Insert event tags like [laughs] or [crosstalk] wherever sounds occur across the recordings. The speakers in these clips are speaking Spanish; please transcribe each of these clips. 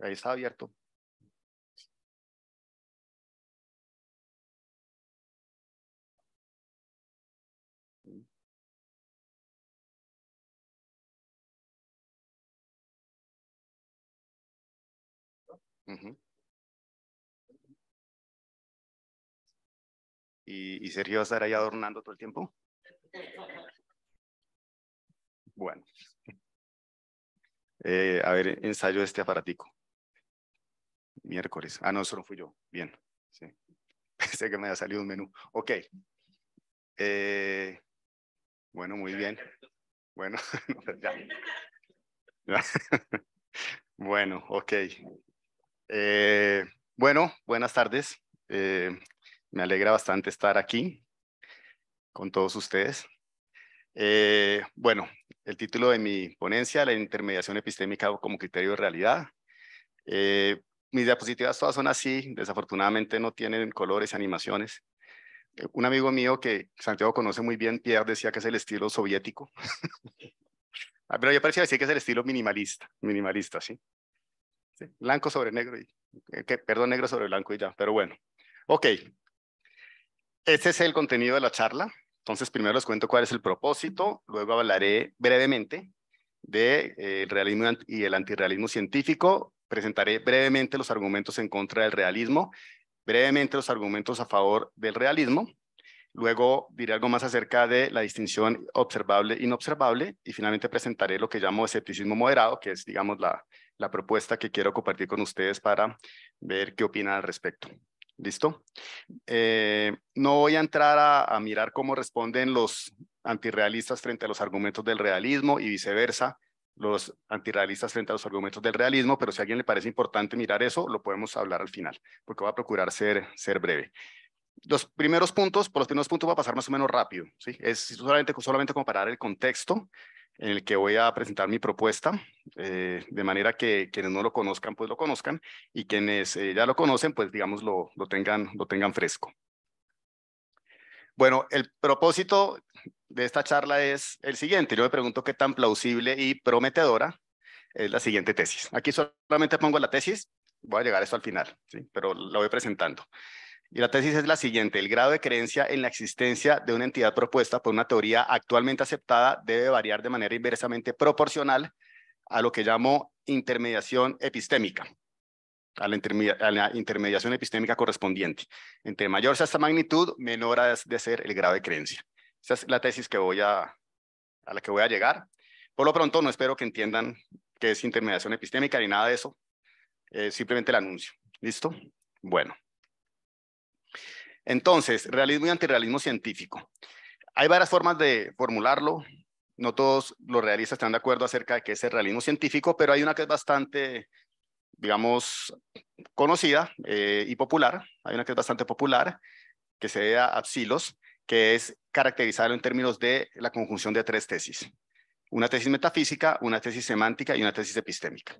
Ahí está abierto. ¿Y, ¿Y, Sergio estará ahí adornando todo el tiempo? Bueno. Eh, a ver, ensayo este aparatico miércoles. Ah, no, solo fui yo. Bien, sí. [laughs] Pensé que me había salido un menú. Ok. Eh, bueno, muy bien. Bueno, [laughs] pues ya. [laughs] bueno, ok. Eh, bueno, buenas tardes. Eh, me alegra bastante estar aquí con todos ustedes. bueno, el título de mi ponencia, la intermediación epistémica como criterio de realidad mis diapositivas todas son así, desafortunadamente no tienen colores, animaciones. Eh, un amigo mío que Santiago conoce muy bien, Pierre, decía que es el estilo soviético. [laughs] Ah, pero yo parecía decir que es el estilo minimalista, minimalista, ¿sí? Blanco sobre negro, y, eh, perdón, negro sobre blanco y ya, pero bueno. Ok, este es el contenido de la charla. Entonces, primero les cuento cuál es el propósito, luego hablaré brevemente del de, eh, el realismo y el antirrealismo científico Presentaré brevemente los argumentos en contra del realismo, brevemente los argumentos a favor del realismo, luego diré algo más acerca de la distinción observable-inobservable y finalmente presentaré lo que llamo escepticismo moderado, que es, digamos, la, propuesta que quiero compartir con ustedes para ver qué opinan al respecto. ¿Listo? Eh, no voy a entrar a, a mirar cómo responden los antirrealistas frente a los argumentos del realismo y viceversa, los antirrealistas frente a los argumentos del realismo, pero si a alguien le parece importante mirar eso, lo podemos hablar al final, porque voy a procurar ser, ser breve. Los primeros puntos, por los primeros puntos va a pasar más o menos rápido, ¿sí? Es solamente, solamente comparar el contexto en el que voy a presentar mi propuesta, eh, de manera que quienes no lo conozcan, pues lo conozcan, y quienes eh, ya lo conocen, pues digamos, lo, tengan, lo tengan fresco. Bueno, el propósito de esta charla es el siguiente. Yo me pregunto qué tan plausible y prometedora es la siguiente tesis. Aquí solamente pongo la tesis, voy a llegar a esto al final, ¿sí? pero la voy presentando. Y la tesis es la siguiente, el grado de creencia en la existencia de una entidad propuesta por una teoría actualmente aceptada debe variar de manera inversamente proporcional a lo que llamo intermediación epistémica a la, intermediación epistémica correspondiente. Entre mayor sea esta magnitud, menor ha de ser el grado de creencia. Esa es la tesis que voy a, la que voy a llegar. Por lo pronto, no espero que entiendan qué es intermediación epistémica ni nada de eso. Eh, simplemente el anuncio. ¿Listo? Bueno. Entonces, realismo y antirrealismo científico. Hay varias formas de formularlo. No todos los realistas están de acuerdo acerca de qué es el realismo científico, pero hay una que es bastante digamos, conocida eh, y popular, hay una que es bastante popular, que se llama a que es caracterizada en términos de la conjunción de tres tesis. Una tesis metafísica, una tesis semántica y una tesis epistémica.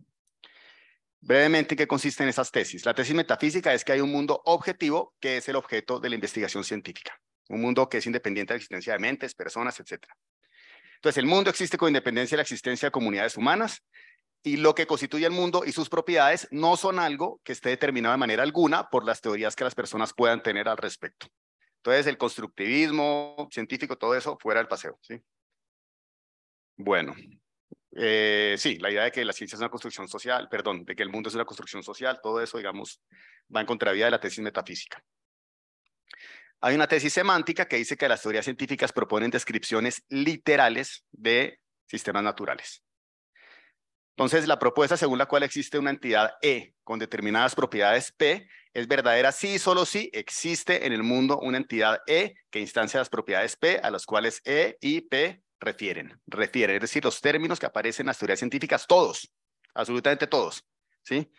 Brevemente, ¿qué consisten esas tesis? La tesis metafísica es que hay un mundo objetivo que es el objeto de la investigación científica. Un mundo que es independiente de la existencia de mentes, personas, etc. Entonces, el mundo existe con independencia de la existencia de comunidades humanas y lo que constituye el mundo y sus propiedades no son algo que esté determinado de manera alguna por las teorías que las personas puedan tener al respecto. Entonces, el constructivismo científico, todo eso, fuera del paseo. ¿sí? Bueno, eh, sí, la idea de que la ciencia es una construcción social, perdón, de que el mundo es una construcción social, todo eso, digamos, va en contravía de la tesis metafísica. Hay una tesis semántica que dice que las teorías científicas proponen descripciones literales de sistemas naturales. Entonces, la propuesta según la cual existe una entidad E con determinadas propiedades P es verdadera si y solo si existe en el mundo una entidad E que instancia las propiedades P a las cuales E y P refieren. Refiere, es decir, los términos que aparecen en las teorías científicas, todos, absolutamente todos, ¿sí?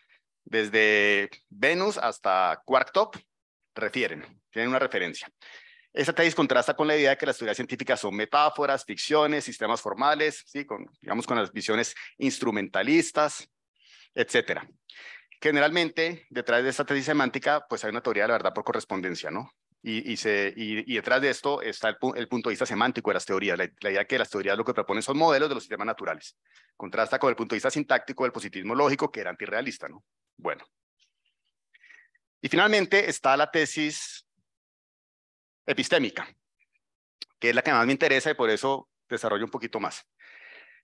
Desde Venus hasta Quark Top, refieren, tienen una referencia. Esta tesis contrasta con la idea de que las teorías científicas son metáforas, ficciones, sistemas formales, ¿sí? con, digamos con las visiones instrumentalistas, etc. Generalmente, detrás de esta tesis semántica, pues hay una teoría de la verdad por correspondencia, ¿no? Y, detrás de esto está el, punto de vista semántico de las teorías, la, la, idea que las teorías lo que proponen son modelos de los sistemas naturales. Contrasta con el punto de vista sintáctico del positivismo lógico, que era antirrealista, ¿no? Bueno. Y finalmente está la tesis epistémica, que es la que más me interesa y por eso desarrollo un poquito más.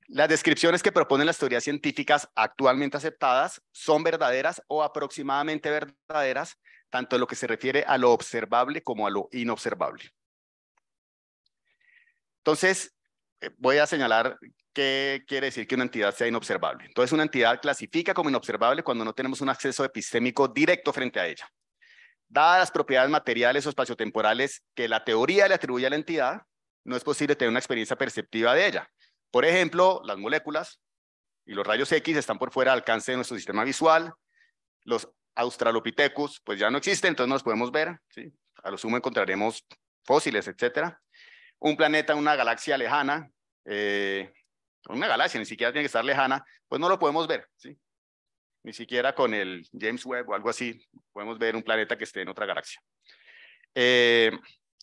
Las descripciones que proponen las teorías científicas actualmente aceptadas son verdaderas o aproximadamente verdaderas, tanto en lo que se refiere a lo observable como a lo inobservable. Entonces, eh, voy a señalar qué quiere decir que una entidad sea inobservable. Entonces, una entidad clasifica como inobservable cuando no tenemos un acceso epistémico directo frente a ella. Dadas las propiedades materiales o espaciotemporales que la teoría le atribuye a la entidad, no es posible tener una experiencia perceptiva de ella. Por ejemplo, las moléculas y los rayos X están por fuera del alcance de nuestro sistema visual. Los australopithecus, pues ya no existen, entonces no los podemos ver. ¿sí? A lo sumo encontraremos fósiles, etcétera. Un planeta, una galaxia lejana, eh, una galaxia, ni siquiera tiene que estar lejana, pues no lo podemos ver. ¿sí? Ni siquiera con el James Webb o algo así podemos ver un planeta que esté en otra galaxia. Eh,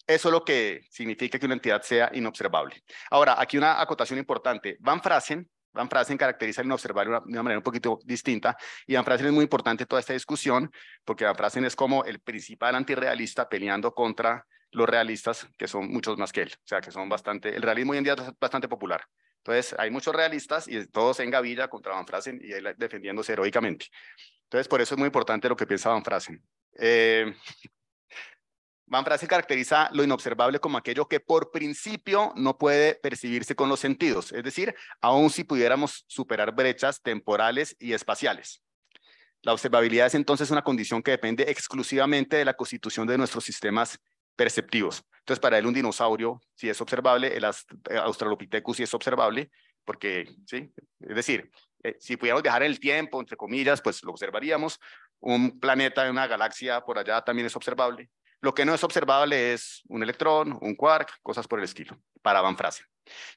eso es lo que significa que una entidad sea inobservable. Ahora, aquí una acotación importante. Van Frasen, Van Frasen caracteriza el inobservable de una manera un poquito distinta y Van Frasen es muy importante toda esta discusión porque Van Frasen es como el principal antirrealista peleando contra los realistas que son muchos más que él, o sea que son bastante, el realismo hoy en día es bastante popular, entonces, hay muchos realistas y todos en gavilla contra Van Frasen y él defendiéndose heroicamente. Entonces, por eso es muy importante lo que piensa Van Frasen. Eh, [laughs] Van Frasen caracteriza lo inobservable como aquello que por principio no puede percibirse con los sentidos, es decir, aun si pudiéramos superar brechas temporales y espaciales. La observabilidad es entonces una condición que depende exclusivamente de la constitución de nuestros sistemas perceptivos. Entonces, para él un dinosaurio si es observable, el eh, Australopithecus si es observable, porque, ¿sí? Es decir, eh, si pudiéramos viajar en el tiempo, entre comillas, pues lo observaríamos. Un planeta de una galaxia por allá también es observable. Lo que no es observable es un electrón, un quark, cosas por el estilo, para Van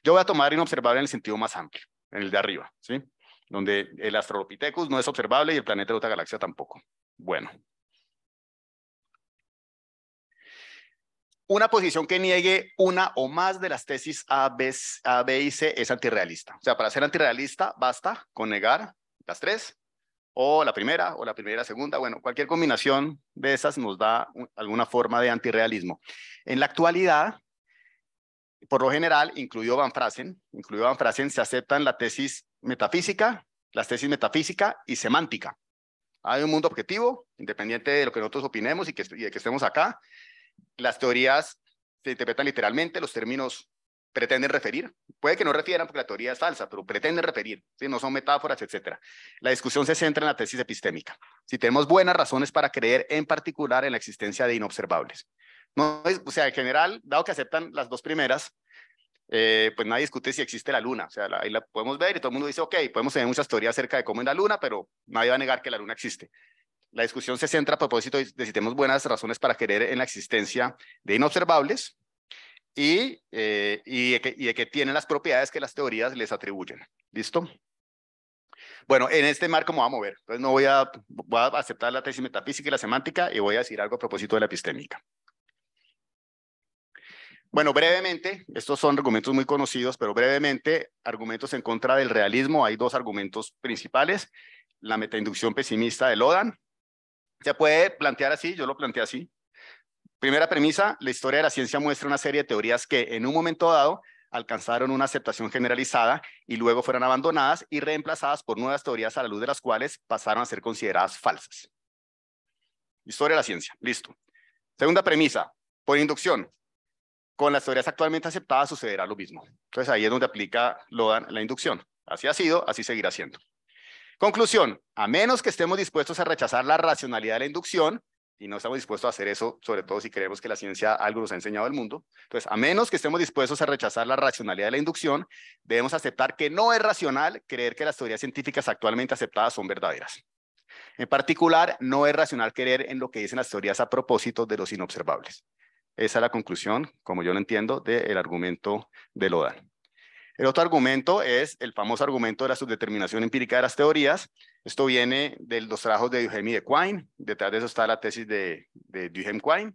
Yo voy a tomar inobservable en el sentido más amplio, en el de arriba, ¿sí? Donde el Australopithecus no es observable y el planeta de otra galaxia tampoco. Bueno, una posición que niegue una o más de las tesis A, B, y C es antirrealista. O sea, para ser antirrealista basta con negar las tres, o la primera, o la primera, segunda. Bueno, cualquier combinación de esas nos da alguna forma de antirrealismo. En la actualidad, por lo general, incluido Van Frasen, incluido Van Fraassen, se aceptan la tesis metafísica, las tesis metafísica y semántica. Hay un mundo objetivo, independiente de lo que nosotros opinemos y, que, y de que estemos acá, las teorías se interpretan literalmente, los términos pretenden referir. Puede que no refieran porque la teoría es falsa, pero pretenden referir, no son metáforas, etc. La discusión se centra en la tesis epistémica. Si tenemos buenas razones para creer en particular en la existencia de inobservables. o sea, en general, dado que aceptan las dos primeras, eh, pues nadie discute si existe la luna. O sea, la, podemos ver y todo el mundo dice, ok, podemos tener muchas teorías acerca de cómo es la luna, pero nadie va a negar que la luna existe. La discusión se centra a propósito de si tenemos buenas razones para creer en la existencia de inobservables y, eh, y, de que, tienen las propiedades que las teorías les atribuyen. ¿Listo? Bueno, en este marco me voy a mover. Entonces no voy a, voy a aceptar la tesis metafísica y la semántica y voy a decir algo a propósito de la epistémica. Bueno, brevemente, estos son argumentos muy conocidos, pero brevemente, argumentos en contra del realismo. Hay dos argumentos principales. La metainducción pesimista de Lodan se puede plantear así, yo lo planteé así. Primera premisa, la historia de la ciencia muestra una serie de teorías que en un momento dado alcanzaron una aceptación generalizada y luego fueron abandonadas y reemplazadas por nuevas teorías a la luz de las cuales pasaron a ser consideradas falsas. Historia de la ciencia, listo. Segunda premisa, por inducción, con las teorías actualmente aceptadas sucederá lo mismo. Entonces ahí es donde aplica la inducción. Así ha sido, así seguirá siendo. Conclusión, a menos que estemos dispuestos a rechazar la racionalidad de la inducción, y no estamos dispuestos a hacer eso, sobre todo si creemos que la ciencia algo nos ha enseñado al mundo. Entonces, a menos que estemos dispuestos a rechazar la racionalidad de la inducción, debemos aceptar que no es racional creer que las teorías científicas actualmente aceptadas son verdaderas. En particular, no es racional creer en lo que dicen las teorías a propósito de los inobservables. Esa es la conclusión, como yo lo entiendo, del argumento de Lodan. El otro argumento es el famoso argumento de la subdeterminación empírica de las teorías. Esto viene de los trabajos de Duhem y de Quine. Detrás de eso está la tesis de, de Duhem-Quine.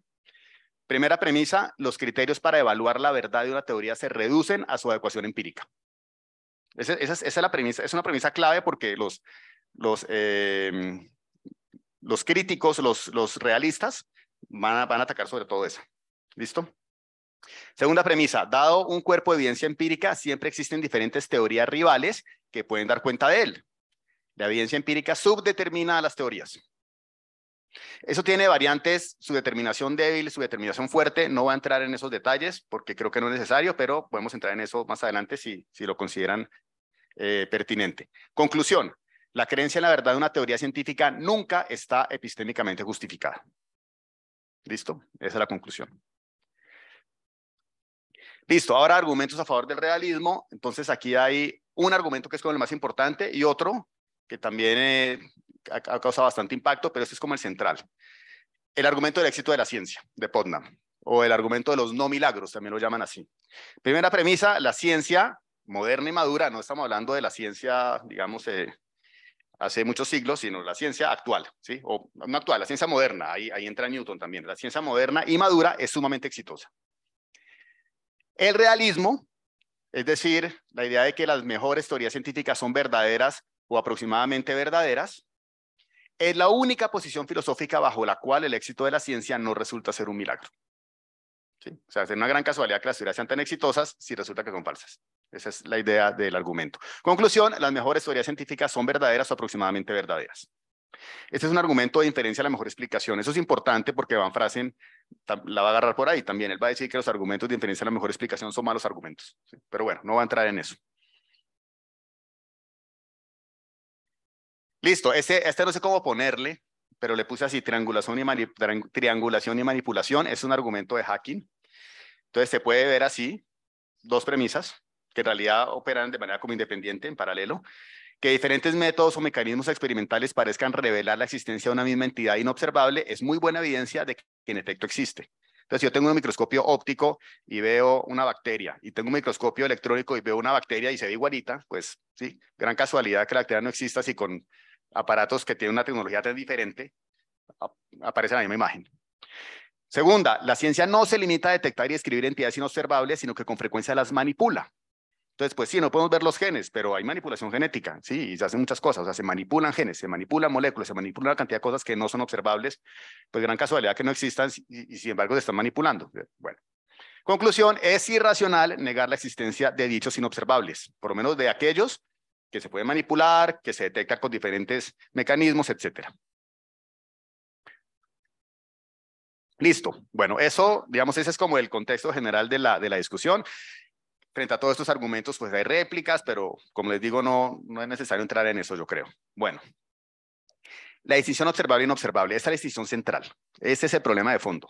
Primera premisa, los criterios para evaluar la verdad de una teoría se reducen a su adecuación empírica. Esa, es, la premisa, es una premisa clave porque los, los, eh, los críticos, los, realistas, van a, van a atacar sobre todo eso. ¿Listo? Segunda premisa, dado un cuerpo de evidencia empírica, siempre existen diferentes teorías rivales que pueden dar cuenta de él. La evidencia empírica subdetermina a las teorías. Eso tiene variantes, su determinación débil, su determinación fuerte. No va a entrar en esos detalles porque creo que no es necesario, pero podemos entrar en eso más adelante si, lo consideran eh, pertinente. Conclusión. La creencia en la verdad de una teoría científica nunca está epistémicamente justificada. ¿Listo? Esa es la conclusión. Listo, ahora argumentos a favor del realismo. Entonces aquí hay un argumento que es como el más importante y otro que también eh, ha, causado bastante impacto, pero este es como el central. El argumento del éxito de la ciencia, de Putnam, o el argumento de los no milagros, también lo llaman así. Primera premisa, la ciencia moderna y madura, no estamos hablando de la ciencia, digamos, eh, hace muchos siglos, sino la ciencia actual, ¿sí? O no actual, la ciencia moderna, ahí entra Newton también. La ciencia moderna y madura es sumamente exitosa. El realismo, es decir, la idea de que las mejores teorías científicas son verdaderas o aproximadamente verdaderas, es la única posición filosófica bajo la cual el éxito de la ciencia no resulta ser un milagro. O sea, es una gran casualidad que las teorías sean tan exitosas si resulta que son falsas. Esa es la idea del argumento. Conclusión, las mejores teorías científicas son verdaderas o aproximadamente verdaderas. Este es un argumento de inferencia a la mejor explicación. Eso es importante porque Van Frasen la va a agarrar por ahí también. Él va a decir que los argumentos de inferencia de la mejor explicación son malos argumentos. Pero bueno, no va a entrar en eso. Listo, este, este no sé cómo ponerle, pero le puse así, triangulación y, triangulación y manipulación. Es un argumento de hacking. Entonces se puede ver así, dos premisas, que en realidad operan de manera como independiente, en paralelo. Que diferentes métodos o mecanismos experimentales parezcan revelar la existencia de una misma entidad inobservable es muy buena evidencia de que en efecto existe. Entonces, yo tengo un microscopio óptico y veo una bacteria, y tengo un microscopio electrónico y veo una bacteria y se ve igualita, pues sí, gran casualidad que la bacteria no exista si con aparatos que tienen una tecnología tan diferente aparece la misma imagen. Segunda, la ciencia no se limita a detectar y escribir entidades inobservables, sino que con frecuencia las manipula. Entonces, pues sí, no podemos ver los genes, pero hay manipulación genética, sí, y se hacen muchas cosas, o sea, se manipulan genes, se manipulan moléculas, se manipulan una cantidad de cosas que no son observables, pues gran casualidad que no existan y, sin embargo se están manipulando. Bueno, conclusión, es irracional negar la existencia de dichos inobservables, por lo menos de aquellos que se pueden manipular, que se detectan con diferentes mecanismos, etcétera. Listo. Bueno, eso, digamos, ese es como el contexto general de la, de la discusión. Frente a todos estos argumentos, pues hay réplicas, pero como les digo, no, es necesario entrar en eso, yo creo. Bueno, la distinción observable e inobservable, esta es la distinción central. Este es el problema de fondo.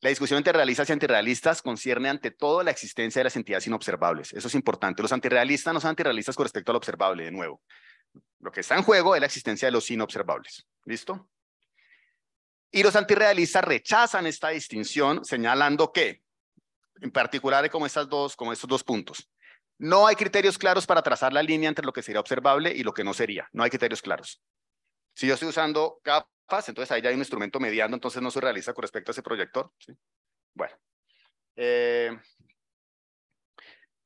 La discusión entre realistas y antirrealistas concierne ante todo la existencia de las entidades inobservables. Eso es importante. Los antirrealistas no son antirrealistas con respecto al observable, de nuevo. Lo que está en juego es la existencia de los inobservables. ¿Listo? Y los antirrealistas rechazan esta distinción señalando que en particular como, estas dos, como estos dos puntos. No hay criterios claros para trazar la línea entre lo que sería observable y lo que no sería. No hay criterios claros. Si yo estoy usando capas, entonces ahí ya hay un instrumento mediando, entonces no se realiza con respecto a ese proyector. Bueno. Eh,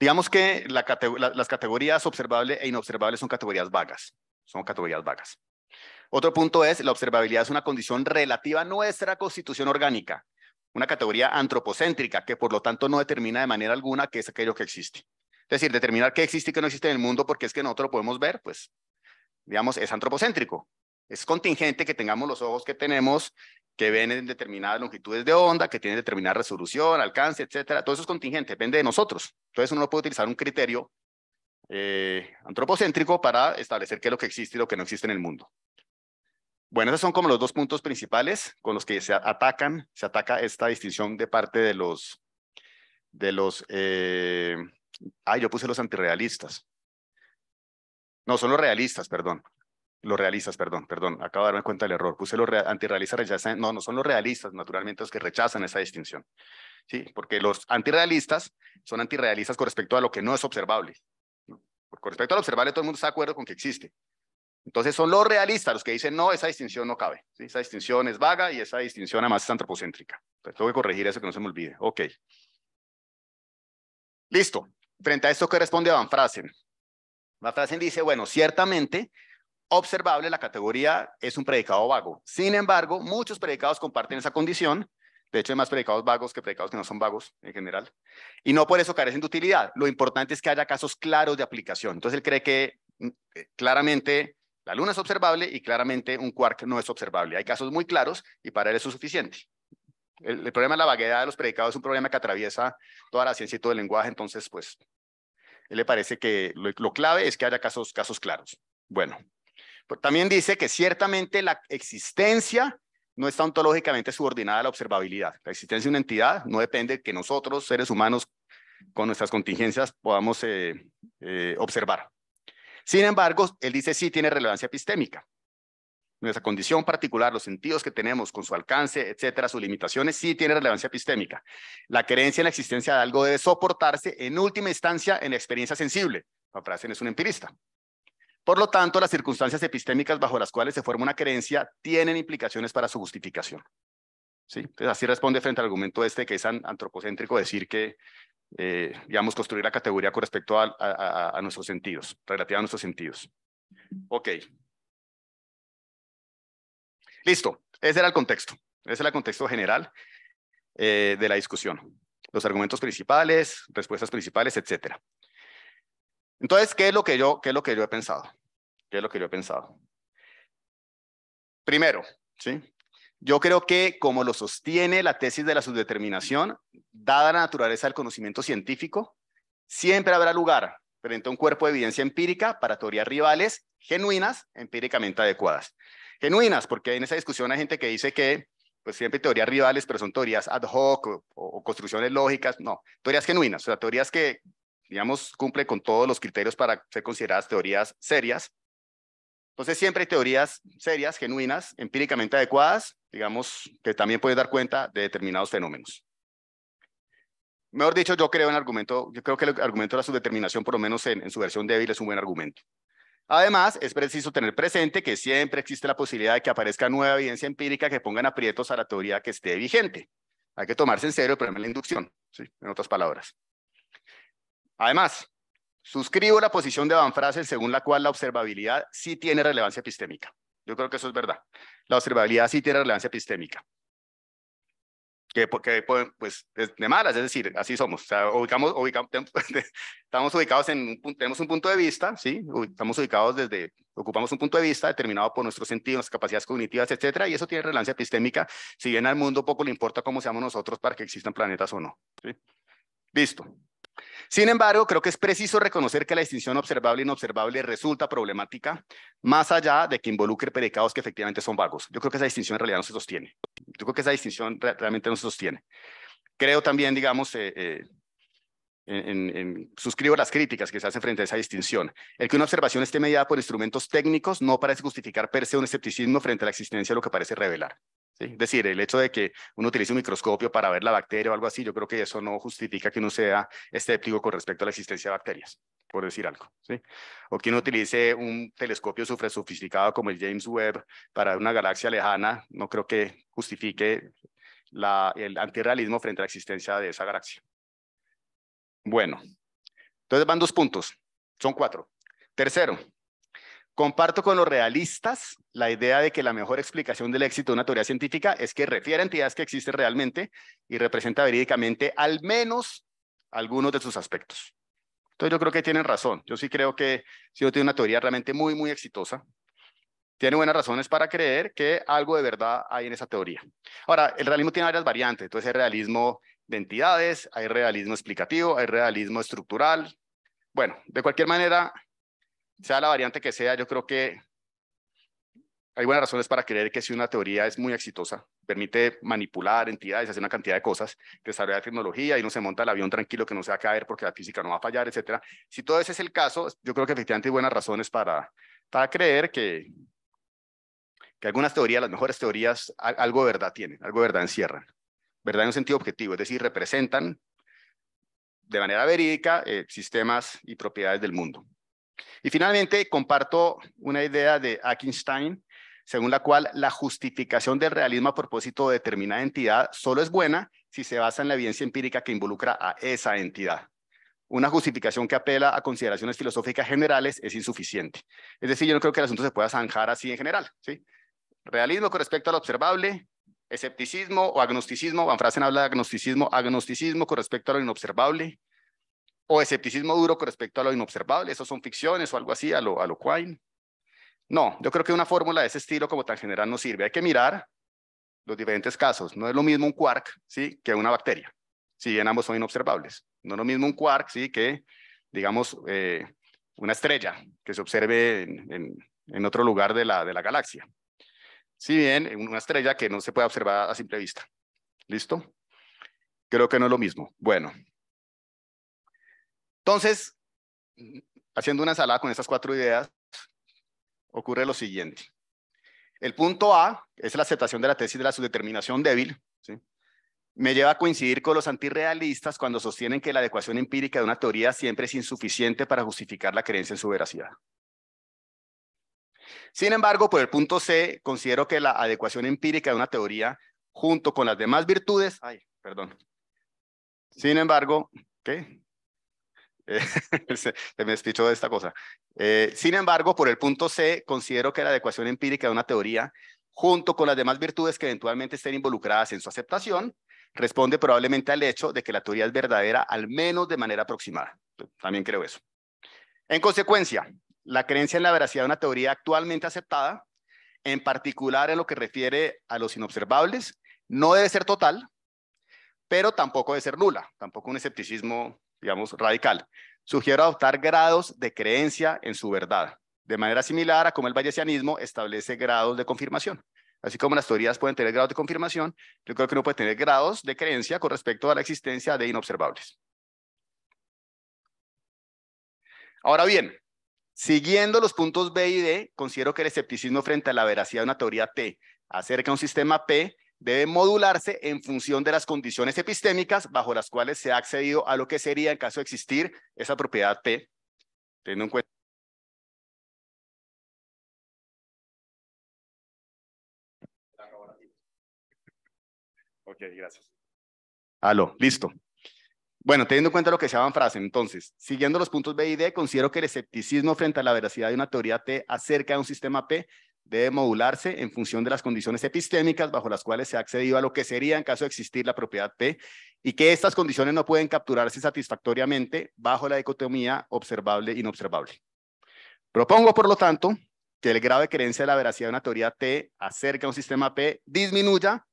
digamos que las categorías observable e inobservable son categorías vagas. Son categorías vagas. Otro punto es, la observabilidad es una condición relativa a nuestra constitución orgánica una categoría antropocéntrica que por lo tanto no determina de manera alguna qué es aquello que existe. Es decir, determinar qué existe y qué no existe en el mundo porque es que nosotros lo podemos ver, pues, digamos, es antropocéntrico. Es contingente que tengamos los ojos que tenemos, que ven en determinadas longitudes de onda, que tienen determinada resolución, alcance, etcétera. Todo eso es contingente, depende de nosotros. Entonces uno puede utilizar un criterio eh, antropocéntrico para establecer qué es lo que existe y lo que no existe en el mundo. Bueno, esos son como los dos puntos principales con los que se atacan, se ataca esta distinción de parte de los, de los, eh, ay, yo puse los antirrealistas. No, son los realistas, perdón. Los realistas, perdón, perdón, acabo de darme cuenta del error. Puse los antirrealistas, rechazan, no, no son los realistas, naturalmente los que rechazan esa distinción. Sí, porque los antirrealistas son antirrealistas con respecto a lo que no es observable. Con respecto al observable, todo el mundo está de acuerdo con que existe. Entonces son los realistas los que dicen, no, esa distinción no cabe, esa distinción es vaga y esa distinción además es antropocéntrica. Entonces tengo que corregir eso que no se me olvide. Ok. Listo. Frente a esto, ¿qué responde Van Frasen? Van Frasen dice, bueno, ciertamente observable la categoría es un predicado vago. Sin embargo, muchos predicados comparten esa condición. De hecho, hay más predicados vagos que predicados que no son vagos en general. Y no por eso carecen de utilidad. Lo importante es que haya casos claros de aplicación. Entonces, él cree que mm, eh, claramente la luna es observable y claramente un quark no es observable. Hay casos muy claros y para él eso es suficiente. El, problema de la vaguedad de los predicados es un problema que atraviesa toda la ciencia y todo el lenguaje, entonces, pues, él le parece que lo, clave es que haya casos, claros. Bueno, pues, también dice que ciertamente la existencia no está ontológicamente subordinada a la observabilidad. La existencia de una entidad no depende de que nosotros, seres humanos, con nuestras contingencias podamos eh, eh, observar. Sin embargo, él dice sí tiene relevancia epistémica. Nuestra condición particular, los sentidos que tenemos con su alcance, etcétera, sus limitaciones, sí tiene relevancia epistémica. La creencia en la existencia de algo debe soportarse en última instancia en la experiencia sensible. Paprasen es un empirista. Por lo tanto, las circunstancias epistémicas bajo las cuales se forma una creencia tienen implicaciones para su justificación. ¿Sí? así responde frente al argumento este que es antropocéntrico decir que eh, digamos, construir la categoría con respecto a, nuestros sentidos, relativa a nuestros sentidos. Ok. Listo, ese era el contexto, ese era el contexto general eh, de la discusión. Los argumentos principales, respuestas principales, etc Entonces, ¿qué es lo que yo, qué es lo que yo he pensado? ¿Qué es lo que yo he pensado? Primero, ¿sí? Yo creo que, como lo sostiene la tesis de la subdeterminación, dada la naturaleza del conocimiento científico, siempre habrá lugar frente a un cuerpo de evidencia empírica para teorías rivales genuinas, empíricamente adecuadas. Genuinas, porque en esa discusión hay gente que dice que pues siempre teorías rivales, pero son teorías ad hoc o, o construcciones lógicas, no, teorías genuinas, o sea, teorías que, digamos, cumplen con todos los criterios para ser consideradas teorías serias. Entonces siempre hay teorías serias, genuinas, empíricamente adecuadas, digamos, que también pueden dar cuenta de determinados fenómenos. Mejor dicho, yo creo en argumento, yo creo que el argumento de la subdeterminación, por lo menos en, su versión débil, es un buen argumento. Además, es preciso tener presente que siempre existe la posibilidad de que aparezca nueva evidencia empírica que en aprietos a la teoría que esté vigente. Hay que tomarse en serio el problema de la inducción, en otras palabras. Además, Suscribo la posición de Van Fraser según la cual la observabilidad sí tiene relevancia epistémica. Yo creo que eso es verdad. La observabilidad sí tiene relevancia epistémica. Que, Porque, pues, pues de malas, es decir, así somos. O ubicamos, [laughs] estamos ubicados en, un, tenemos un punto de vista, ¿sí? Estamos ubicados desde, ocupamos un punto de vista determinado por nuestros sentidos, nuestras capacidades cognitivas, etcétera, y eso tiene relevancia epistémica, si bien al mundo poco le importa cómo seamos nosotros para que existan planetas o no. ¿sí? Listo. Sin embargo, creo que es preciso reconocer que la distinción observable e inobservable resulta problemática, más allá de que involucre predicados que efectivamente son vagos. Yo creo que esa distinción en realidad no se sostiene. Yo creo que esa distinción realmente no se sostiene. Creo también, digamos, eh, eh, suscribo las críticas que se hacen frente a esa distinción. El que una observación esté mediada por instrumentos técnicos no parece justificar per se un escepticismo frente a la existencia de lo que parece revelar. Es decir, el hecho de que uno utilice un microscopio para ver la bacteria o algo así, yo creo que eso no justifica que uno sea escéptico con respecto a la existencia de bacterias, por decir algo. O que uno utilice un telescopio super sofisticado como el James Webb para una galaxia lejana, no creo que justifique el antirrealismo frente a la existencia de esa galaxia. Bueno, entonces van dos puntos, son cuatro. Tercero, Comparto con los realistas la idea de que la mejor explicación del éxito de una teoría científica es que refiere a entidades que existen realmente y representa verídicamente al menos algunos de sus aspectos. Entonces yo creo que tienen razón. Yo sí creo que si uno tiene una teoría realmente muy, muy exitosa, tiene buenas razones para creer que algo de verdad hay en esa teoría. Ahora, el realismo tiene varias variantes. Entonces hay realismo de entidades, hay realismo explicativo, hay realismo estructural. Bueno, de cualquier manera, sea la variante que sea, yo creo que hay buenas razones para creer que si una teoría es muy exitosa, permite manipular entidades, hacer una cantidad de cosas, que desarrollar tecnología y no se monta el avión tranquilo que no se va a caer porque la física no va a fallar, etcétera. Si todo ese es el caso, yo creo que efectivamente hay buenas razones para, para creer que, que algunas teorías, las mejores teorías, algo de verdad tienen, algo de verdad encierran. Verdad en un sentido objetivo, es decir, representan de manera verídica eh, sistemas y propiedades del mundo. Y finalmente, comparto una idea de Akinstein, según la cual la justificación del realismo a propósito de determinada entidad solo es buena si se basa en la evidencia empírica que involucra a esa entidad. Una justificación que apela a consideraciones filosóficas generales es insuficiente. Es decir, yo no creo que el asunto se pueda zanjar así en general. ¿sí? Realismo con respecto al observable, escepticismo o agnosticismo. Van Frasen habla de agnosticismo, agnosticismo con respecto a lo inobservable, o escepticismo duro con respecto a lo inobservable, eso son ficciones o algo así, a lo, a lo Quine. No, yo creo que una fórmula de ese estilo como tan general no sirve. Hay que mirar los diferentes casos. No es lo mismo un quark ¿sí? que una bacteria, si bien ambos son inobservables. No es lo mismo un quark ¿sí? que, digamos, eh, una estrella que se observe en, otro lugar de la, de la galaxia. Si bien una estrella que no se puede observar a simple vista. ¿Listo? Creo que no es lo mismo. Bueno, entonces, haciendo una ensalada con estas cuatro ideas, ocurre lo siguiente. El punto A es la aceptación de la tesis de la subdeterminación débil. Me lleva a coincidir con los antirrealistas cuando sostienen que la adecuación empírica de una teoría siempre es insuficiente para justificar la creencia en su veracidad. Sin embargo, por el punto C, considero que la adecuación empírica de una teoría, junto con las demás virtudes, ay, perdón. Sin embargo, ¿qué? Eh, [laughs] se, me despichó de esta cosa. Eh, sin embargo, por el punto C, considero que la adecuación empírica de una teoría, junto con las demás virtudes que eventualmente estén involucradas en su aceptación, responde probablemente al hecho de que la teoría es verdadera, al menos de manera aproximada. También creo eso. En consecuencia, la creencia en la veracidad de una teoría actualmente aceptada, en particular en lo que refiere a los inobservables, no debe ser total, pero tampoco debe ser nula, tampoco un escepticismo digamos, radical. Sugiero adoptar grados de creencia en su verdad, de manera similar a como el bayesianismo establece grados de confirmación. Así como las teorías pueden tener grados de confirmación, yo creo que uno puede tener grados de creencia con respecto a la existencia de inobservables. Ahora bien, siguiendo los puntos B y D, considero que el escepticismo frente a la veracidad de una teoría T acerca de un sistema P debe modularse en función de las condiciones epistémicas bajo las cuales se ha accedido a lo que sería en caso de existir esa propiedad P, teniendo en cuenta Ok, gracias. Aló, listo. Bueno, teniendo en cuenta lo que se llama en frase, entonces, siguiendo los puntos B y D, considero que el escepticismo frente a la veracidad de una teoría T acerca de un sistema P debe modularse en función de las condiciones epistémicas bajo las cuales se ha accedido a lo que sería en caso de existir la propiedad P y que estas condiciones no pueden capturarse satisfactoriamente bajo la dicotomía observable-inobservable. Propongo, por lo tanto, que el grado de creencia de la veracidad de una teoría T acerca a un sistema P disminuya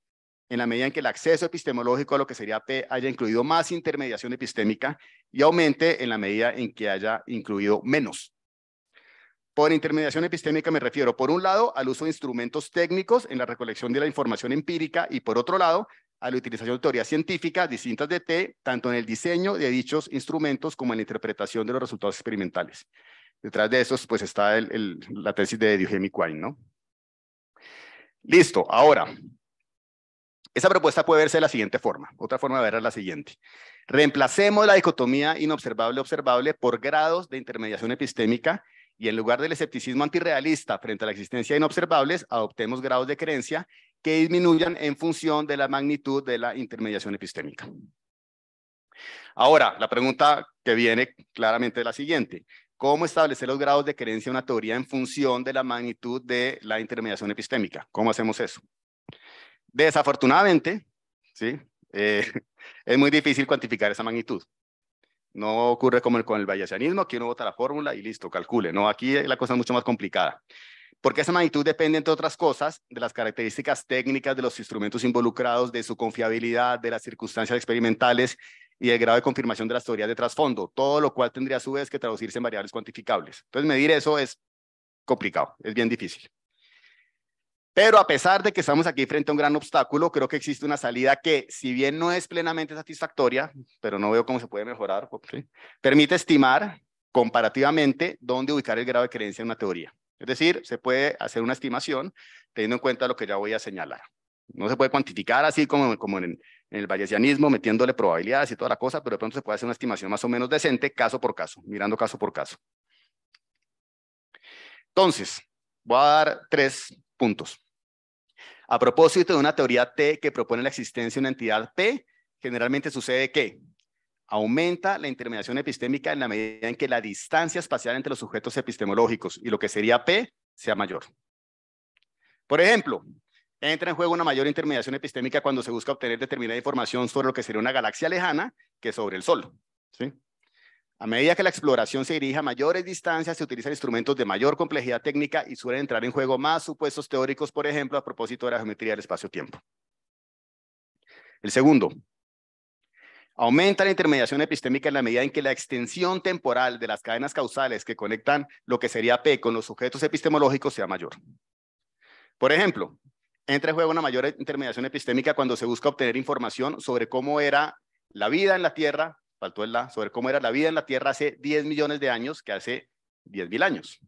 en la medida en que el acceso epistemológico a lo que sería P haya incluido más intermediación epistémica y aumente en la medida en que haya incluido menos por intermediación epistémica me refiero, por un lado, al uso de instrumentos técnicos en la recolección de la información empírica y por otro lado, a la utilización de teorías científicas distintas de T, tanto en el diseño de dichos instrumentos como en la interpretación de los resultados experimentales. Detrás de eso, pues está la tesis de Diogemi Quine, ¿no? Listo, ahora, esa propuesta puede verse de la siguiente forma. Otra forma de verla es la siguiente. Reemplacemos la dicotomía inobservable-observable por grados de intermediación epistémica y en lugar del escepticismo antirrealista frente a la existencia de inobservables, adoptemos grados de creencia que disminuyan en función de la magnitud de la intermediación epistémica. Ahora, la pregunta que viene claramente es la siguiente. ¿Cómo establecer los grados de creencia de una teoría en función de la magnitud de la intermediación epistémica? ¿Cómo hacemos eso? Desafortunadamente, ¿sí? Eh, [laughs] es muy difícil cuantificar esa magnitud. No ocurre como con el bayesianismo, que uno vota la fórmula y listo, calcule. No, aquí la cosa es mucho más complicada. Porque esa magnitud depende, entre otras cosas, de las características técnicas de los instrumentos involucrados, de su confiabilidad, de las circunstancias experimentales y del grado de confirmación de las teorías de trasfondo, todo lo cual tendría a su vez que traducirse en variables cuantificables. Entonces, medir eso es complicado, es bien difícil. Pero a pesar de que estamos aquí frente a un gran obstáculo, creo que existe una salida que, si bien no es plenamente satisfactoria, pero no veo cómo se puede mejorar, permite estimar comparativamente dónde ubicar el grado de creencia en una teoría. Es decir, se puede hacer una estimación teniendo en cuenta lo que ya voy a señalar. No se puede cuantificar así como, como en, el bayesianismo, metiéndole probabilidades y toda la cosa, pero de pronto se puede hacer una estimación más o menos decente caso por caso, mirando caso por caso. Entonces, voy a dar tres puntos. A propósito de una teoría T que propone la existencia de una entidad P, generalmente sucede que aumenta la intermediación epistémica en la medida en que la distancia espacial entre los sujetos epistemológicos y lo que sería P sea mayor. Por ejemplo, entra en juego una mayor intermediación epistémica cuando se busca obtener determinada información sobre lo que sería una galaxia lejana que sobre el Sol. ¿sí? A medida que la exploración se dirige a mayores distancias, se utilizan instrumentos de mayor complejidad técnica y suelen entrar en juego más supuestos teóricos, por ejemplo, a propósito de la geometría del espacio-tiempo. El segundo, aumenta la intermediación epistémica en la medida en que la extensión temporal de las cadenas causales que conectan lo que sería P con los objetos epistemológicos sea mayor. Por ejemplo, entra en juego una mayor intermediación epistémica cuando se busca obtener información sobre cómo era la vida en la Tierra faltó el la, sobre cómo era la vida en la Tierra hace 10 millones de años que hace 10 mil años.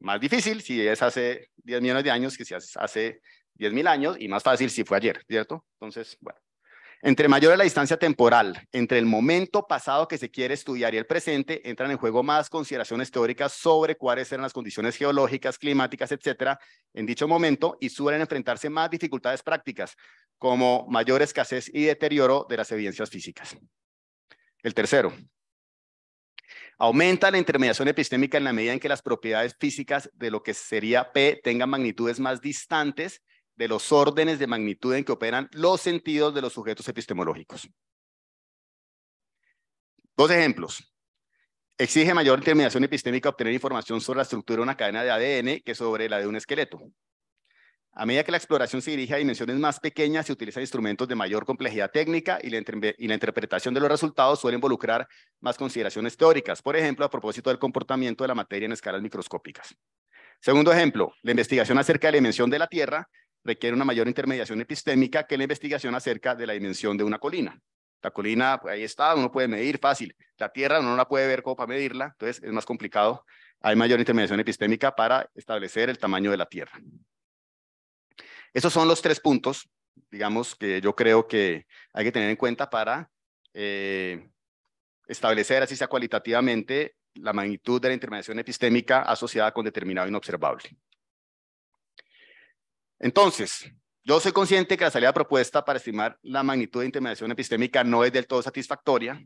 Más difícil si es hace 10 millones de años que si es hace 10 mil años y más fácil si fue ayer, ¿cierto? Entonces, bueno. Entre mayor es la distancia temporal entre el momento pasado que se quiere estudiar y el presente, entran en juego más consideraciones teóricas sobre cuáles eran las condiciones geológicas, climáticas, etcétera, en dicho momento y suelen enfrentarse más dificultades prácticas, como mayor escasez y deterioro de las evidencias físicas. El tercero, Aumenta la intermediación epistémica en la medida en que las propiedades físicas de lo que sería P tengan magnitudes más distantes de los órdenes de magnitud en que operan los sentidos de los sujetos epistemológicos. Dos ejemplos. Exige mayor intermediación epistémica obtener información sobre la estructura de una cadena de ADN que sobre la de un esqueleto. A medida que la exploración se dirige a dimensiones más pequeñas, se utilizan instrumentos de mayor complejidad técnica y la, interpretación de los resultados suele involucrar más consideraciones teóricas, por ejemplo, a propósito del comportamiento de la materia en escalas microscópicas. Segundo ejemplo, la investigación acerca de la dimensión de la Tierra requiere una mayor intermediación epistémica que la investigación acerca de la dimensión de una colina. La colina, pues, ahí está, uno puede medir fácil. La Tierra no la puede ver como para medirla, entonces es más complicado. Hay mayor intermediación epistémica para establecer el tamaño de la Tierra. Esos son los tres puntos, digamos, que yo creo que hay que tener en cuenta para eh, establecer, así sea cualitativamente, la magnitud de la intermediación epistémica asociada con determinado inobservable. Entonces, yo soy consciente que la salida propuesta para estimar la magnitud de intervención epistémica no es del todo satisfactoria,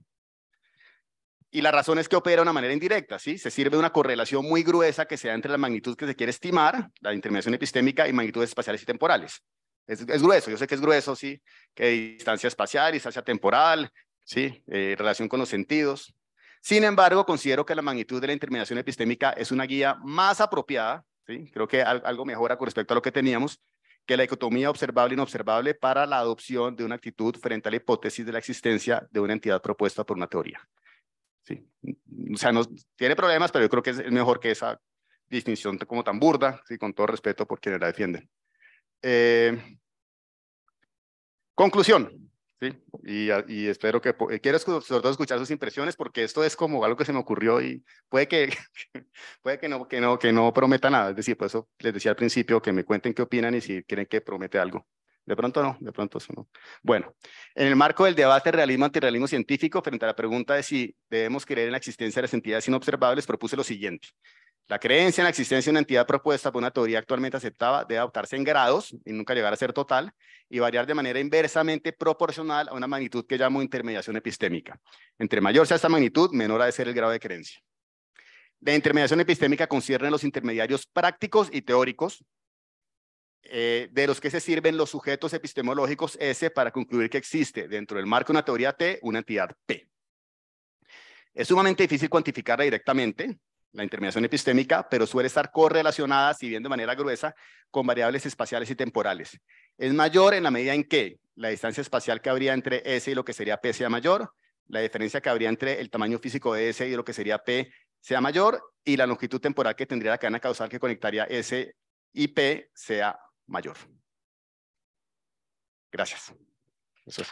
y la razón es que opera de una manera indirecta, ¿sí? Se sirve de una correlación muy gruesa que sea entre la magnitud que se quiere estimar, la interminación epistémica y magnitudes espaciales y temporales. Es, grueso, yo sé que es grueso, ¿sí? Que distancia espacial, distancia temporal, ¿sí? Eh, relación con los sentidos. Sin embargo, considero que la magnitud de la interminación epistémica es una guía más apropiada, ¿sí? Creo que algo mejora con respecto a lo que teníamos, que la dicotomía observable e inobservable para la adopción de una actitud frente a la hipótesis de la existencia de una entidad propuesta por una teoría. Sí. O sea, no, tiene problemas, pero yo creo que es mejor que esa distinción como tan burda, ¿sí? con todo respeto por quienes la defienden. Eh, conclusión. ¿sí? Y, espero que eh, quiero sobre todo escuchar sus impresiones porque esto es como algo que se me ocurrió y puede que [laughs] puede que no que no que no prometa nada. Es decir, por eso les decía al principio que me cuenten qué opinan y si quieren que promete algo. De pronto no, de pronto eso no. Bueno, en el marco del debate realismo-antirrealismo científico, frente a la pregunta de si debemos creer en la existencia de las entidades inobservables, propuse lo siguiente. La creencia en la existencia de una entidad propuesta por una teoría actualmente aceptada debe adoptarse en grados y nunca llegar a ser total y variar de manera inversamente proporcional a una magnitud que llamo intermediación epistémica. Entre mayor sea esta magnitud, menor ha de ser el grado de creencia. La intermediación epistémica concierne a los intermediarios prácticos y teóricos, eh, de los que se sirven los sujetos epistemológicos S para concluir que existe dentro del marco de una teoría T una entidad P. Es sumamente difícil cuantificarla directamente, la intermediación epistémica, pero suele estar correlacionada, si bien de manera gruesa, con variables espaciales y temporales. Es mayor en la medida en que la distancia espacial que habría entre S y lo que sería P sea mayor, la diferencia que habría entre el tamaño físico de S y lo que sería P sea mayor, y la longitud temporal que tendría la cadena causal que conectaría S y P sea mayor. Gracias. Eso es.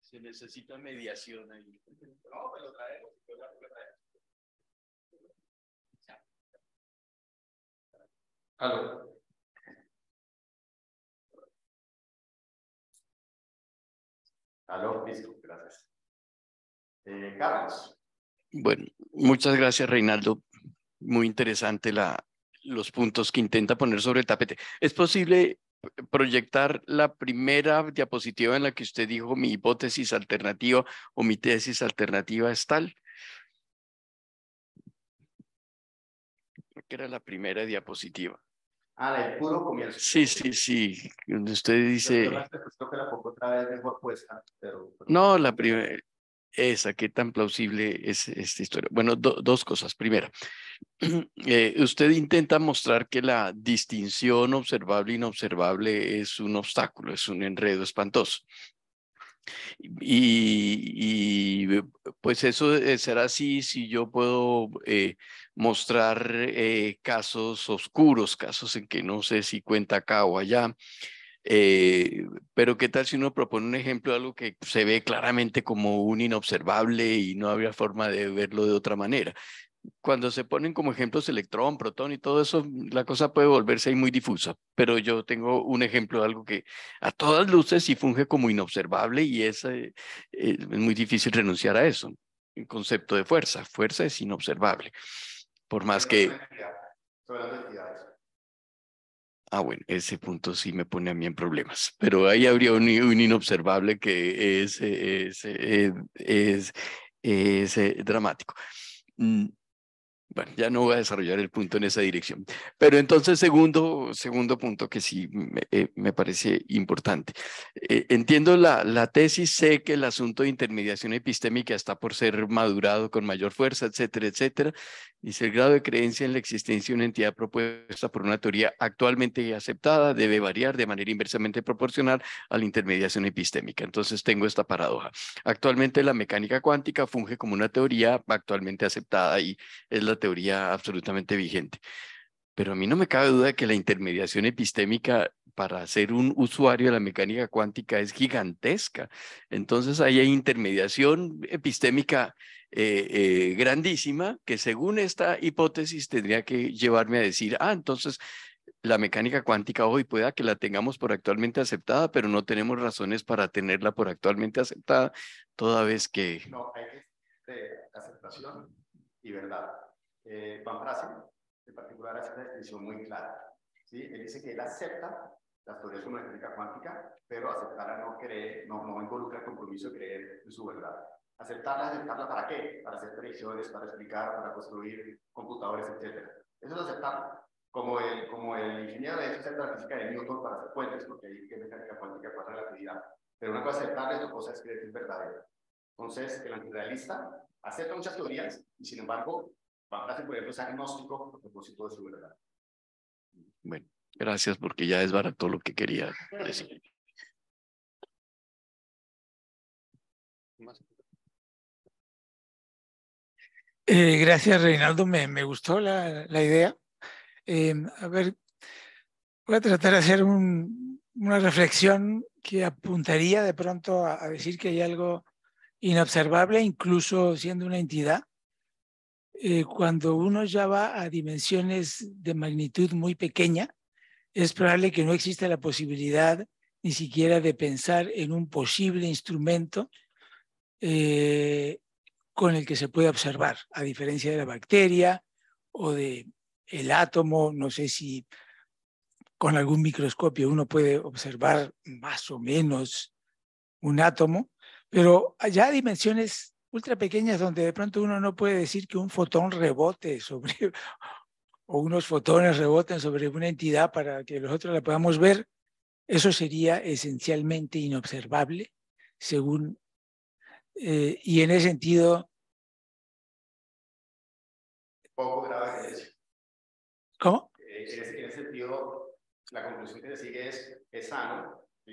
Se necesita mediación ahí. No, me lo traemos, lo traemos. Aló. Aló, listo, gracias. Eh, Carlos. Bueno, muchas gracias, Reinaldo. Muy interesante la, los puntos que intenta poner sobre el tapete. ¿Es posible proyectar la primera diapositiva en la que usted dijo mi hipótesis alternativa o mi tesis alternativa es tal? que era la primera diapositiva. Ah, el puro comienzo. Sí, sí, sí. Usted dice. No, la pues, primera. Esa, qué tan plausible es esta historia. Bueno, dos cosas. Primera, [clears throat] eh, usted intenta mostrar que la distinción observable e inobservable es un obstáculo, es un enredo espantoso. Y, pues eso será así si yo puedo eh, mostrar eh, casos oscuros, casos en que no sé si cuenta acá o allá. Eh, pero qué tal si uno propone un ejemplo de algo que se ve claramente como un inobservable y no había forma de verlo de otra manera cuando se ponen como ejemplos electrón, protón y todo eso, mm, la cosa puede volverse ahí muy difusa. Pero yo tengo un ejemplo de algo que a todas luces sí funge como inobservable y es, eh, eh, es muy difícil renunciar a eso. El concepto de fuerza, fuerza es inobservable. Por más que... Ah, bueno, ese punto sí me pone a mí en problemas, pero ahí habría un, inobservable que es, es, es eh, dramático. Mm, bueno, ya no voy a desarrollar el punto en esa dirección. Pero entonces, segundo, segundo punto que sí me, eh, parece importante. Eh, entiendo la, la, tesis, sé que el asunto de intermediación epistémica está por ser madurado con mayor fuerza, etcétera, etcétera. Dice, el grado de creencia en la existencia de una entidad propuesta por una teoría actualmente aceptada debe variar de manera inversamente proporcional a la intermediación epistémica. Entonces, tengo esta paradoja. Actualmente la mecánica cuántica funge como una teoría actualmente aceptada y es la teoría teoría absolutamente vigente. Pero a mí no me cabe duda que la intermediación epistémica para ser un usuario de la mecánica cuántica es gigantesca. Entonces hay intermediación epistémica eh, eh, grandísima que según esta hipótesis tendría que llevarme a decir, ah, entonces la mecánica cuántica hoy pueda que la tengamos por actualmente aceptada, pero no tenemos razones para tenerla por actualmente aceptada, toda vez que... No, hay que eh, aceptación y verdad eh, Van en particular, hace una definición muy clara. ¿sí? Él dice que él acepta las teorías de mecánica cuántica, pero aceptarla no, no, no involucra el compromiso de creer en su verdad. Aceptarla, aceptarla para qué? Para hacer predicciones, para explicar, para construir computadores, etc. Eso es aceptarla. Como el, como el ingeniero de acepta la física de Newton para hacer puentes, porque ahí que mecánica cuántica para relatividad. Pero una cosa es cosa es que es verdadera. Entonces, el antirrealista acepta muchas teorías y, sin embargo, para es a propósito de su Bueno, gracias porque ya es barato lo que quería decir. Eh, gracias, Reinaldo. Me, gustó la, idea. Em, a ver, voy a tratar de hacer una reflexión que apuntaría de pronto a, decir que hay algo inobservable, incluso siendo una entidad, eh, cuando uno ya va a dimensiones de magnitud muy pequeña, es probable que no exista la posibilidad ni siquiera de pensar en un posible instrumento eh, con el que se pueda observar, a diferencia de la bacteria o de el átomo, no sé si con algún microscopio uno puede observar más o menos un átomo, pero allá a dimensiones ultra pequeñas donde de pronto uno no puede decir que un fotón rebote sobre [laughs] o unos fotones reboten sobre una entidad para que nosotros otros la podamos ver, eso sería esencialmente inobservable, según, eh, y en ese sentido... Poco ¿Cómo? Eh, en ese, sentido, la conclusión que se sigue es, es sano, ¿sí?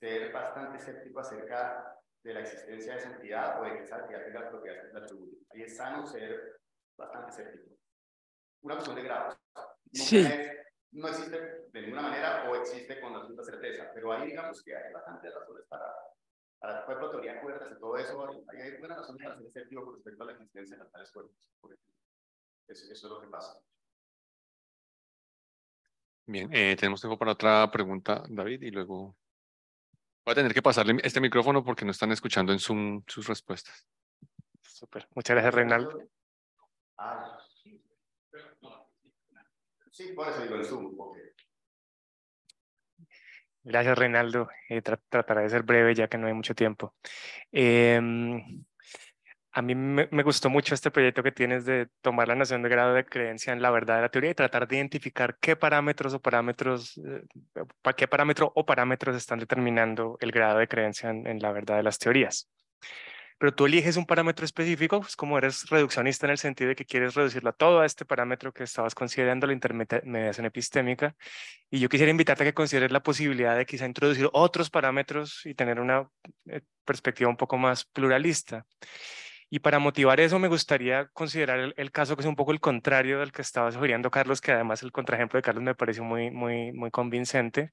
ser bastante escéptico acerca de la existencia de esa entidad o de que esa entidad tenga las propiedades de la atribuyen. Ahí es sano ser bastante escéptico. Una cuestión de grados. No, sí. no existe de ninguna manera o existe con absoluta certeza, pero ahí digamos que hay bastantes razones para, para la teoría de cuerdas y todo eso. hay buenas razones para ser escéptico con respecto a la existencia de las tales cuerdas. Eso, es lo que pasa. Bien, eh, tenemos tiempo para otra pregunta, David, y luego Voy a tener que pasarle este micrófono porque no están escuchando en Zoom sus respuestas. Súper. Muchas gracias, Reinaldo. sí. Zoom. Gracias, Reinaldo. Eh, trataré de ser breve ya que no hay mucho tiempo. Em, a mí me, gustó mucho este proyecto que tienes de tomar la noción de grado de creencia en la verdad de la teoría y tratar de identificar qué parámetros o parámetros, eh, para qué parámetro o parámetros están determinando el grado de creencia en, la verdad de las teorías pero tú eliges un parámetro específico, pues como eres reduccionista en el sentido de que quieres reducirlo a todo a este parámetro que estabas considerando, la intermediación epistémica, y yo quisiera invitarte a que consideres la posibilidad de quizá introducir otros parámetros y tener una eh, perspectiva un poco más pluralista. Y para motivar eso, me gustaría considerar el, caso que es un poco el contrario del que estaba sugiriendo Carlos, que además el contraejemplo de Carlos me pareció muy, muy, muy convincente.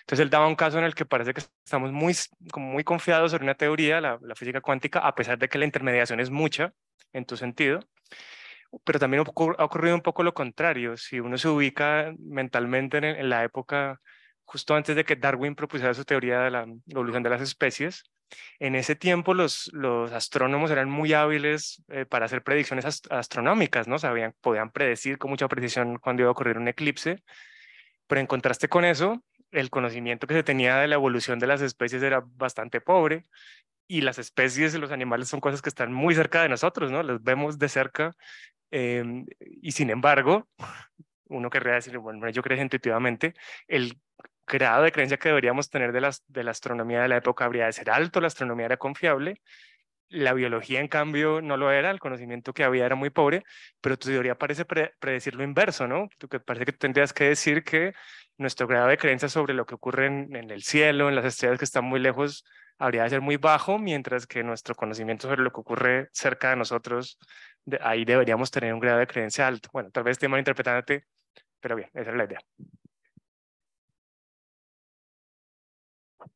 Entonces, él daba un caso en el que parece que estamos muy, muy confiados sobre una teoría, la, física cuántica, a pesar de que la intermediación es mucha en tu sentido. Pero también ha ocurrido un poco lo contrario. Si uno se ubica mentalmente en la época justo antes de que Darwin propusiera su teoría de la evolución de las especies, en ese tiempo los, los astrónomos eran muy hábiles eh, para hacer predicciones astronómicas, ¿no? Sabían, podían predecir con mucha precisión cuándo iba a ocurrir un eclipse, pero en contraste con eso, el conocimiento que se tenía de la evolución de las especies era bastante pobre y las especies y los animales son cosas que están muy cerca de nosotros, ¿no? Las vemos de cerca em, y sin embargo, uno querría decir, bueno, yo creo intuitivamente, el grado de creencia que deberíamos tener de la, de la astronomía de la época habría de ser alto, la astronomía era confiable, la biología, en cambio, no lo era, el conocimiento que había era muy pobre, pero tu teoría parece predecir lo inverso, ¿no? Tú que parece que tendrías que decir que nuestro grado de creencia sobre lo que ocurre en, el cielo, en las estrellas que están muy lejos, habría de ser muy bajo, mientras que nuestro conocimiento sobre lo que ocurre cerca de nosotros, ahí deberíamos tener un grado de creencia alto. Bueno, tal vez estoy interpretándote pero bien, esa es la idea.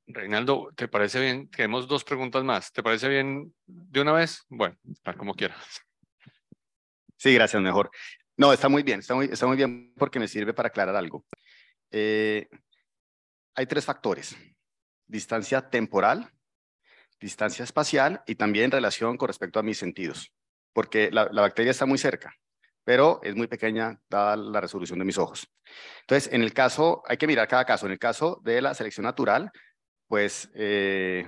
Reinaldo, ¿te parece bien? Tenemos dos preguntas más. ¿Te parece bien de una vez? Bueno, como quieras. Sí, gracias, mejor. No, está muy bien, está muy, está muy bien porque me sirve para aclarar algo. Eh, hay tres factores. Distancia temporal, distancia espacial y también relación con respecto a mis sentidos, porque la, la bacteria está muy cerca, pero es muy pequeña dada la resolución de mis ojos. Entonces, en el caso, hay que mirar cada caso. En el caso de la selección natural, pues, eh,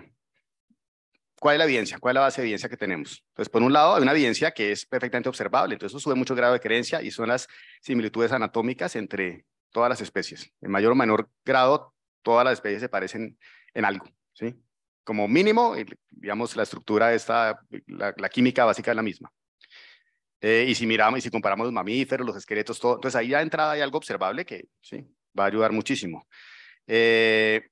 ¿cuál es la evidencia? ¿Cuál es la base de evidencia que tenemos? Entonces, pues, por un lado, hay una evidencia que es perfectamente observable, entonces eso sube mucho grado de creencia y son las similitudes anatómicas entre todas las especies. En mayor o menor grado, todas las especies se parecen en algo, ¿sí? Como mínimo, eh, digamos, la estructura esta, la, química básica es la misma. Eh, y si miramos y si comparamos los mamíferos, los esqueletos, todo, entonces ahí ya entrada hay algo observable que sí, va a ayudar muchísimo. Eh,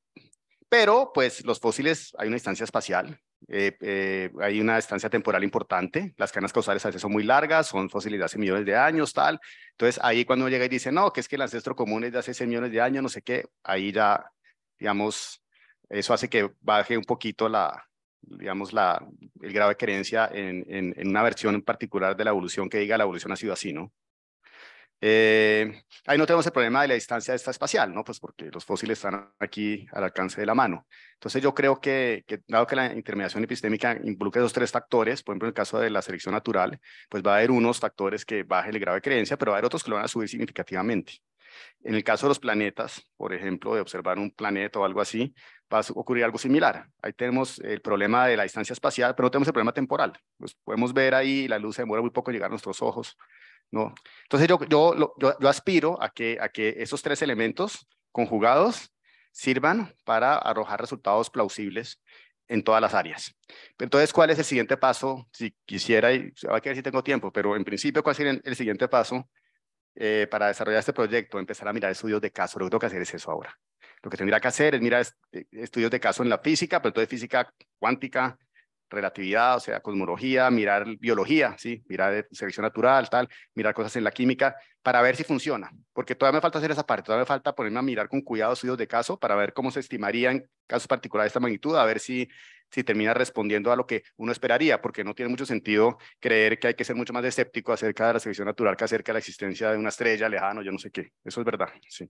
pero pues los fósiles, hay una distancia espacial, eh, eh, hay una distancia temporal importante, las cadenas causales a veces son muy largas, son fósiles de hace millones de años, tal. Entonces ahí cuando llega y dice, no, que es que el ancestro común es de hace 100 millones de años, no sé qué, ahí ya, digamos, eso hace que baje un poquito la, digamos, la, el grado de creencia en, en una versión en particular de la evolución que diga la evolución ha sido así, ¿no? Eh, ahí no tenemos el problema de la distancia espacial, ¿no? Pues porque los fósiles están aquí al alcance de la mano. Entonces yo creo que, dado que la intermediación epistémica involucra esos tres factores, por ejemplo en el caso de la selección natural, pues va a haber unos factores que bajen el grado de creencia, pero va a haber otros que lo van a subir significativamente. En el caso de los planetas, por ejemplo, de observar un planeta o algo así, va a ocurrir algo similar. Ahí tenemos el problema de la distancia espacial, pero no tenemos el problema temporal. Pues podemos ver ahí, la luz se demora muy poco en llegar a nuestros ojos. Entonces yo, yo, yo, aspiro a que, a que esos tres elementos conjugados sirvan para arrojar resultados plausibles en todas las áreas. Entonces, ¿cuál es el siguiente paso? Si quisiera, y se va a querer si tengo tiempo, pero en principio, ¿cuál sería el siguiente paso eh, para desarrollar este proyecto? Empezar a mirar estudios de caso. Lo que tengo que hacer es eso ahora. Lo que tendría que hacer es mirar eh, estudios de caso en la física, pero entonces física cuántica, relatividad, o sea, cosmología, mirar biología, ¿sí? mirar selección natural, tal, mirar cosas en la química, para ver si funciona, porque todavía me falta hacer esa parte, todavía me falta ponerme a mirar con cuidado estudios de caso para ver cómo se estimarían casos particulares de esta magnitud, a ver si, si termina respondiendo a lo que uno esperaría, porque no tiene mucho sentido creer que hay que ser mucho más escéptico acerca de la selección natural que acerca de la existencia de una estrella lejana o yo no sé qué, eso es verdad, sí.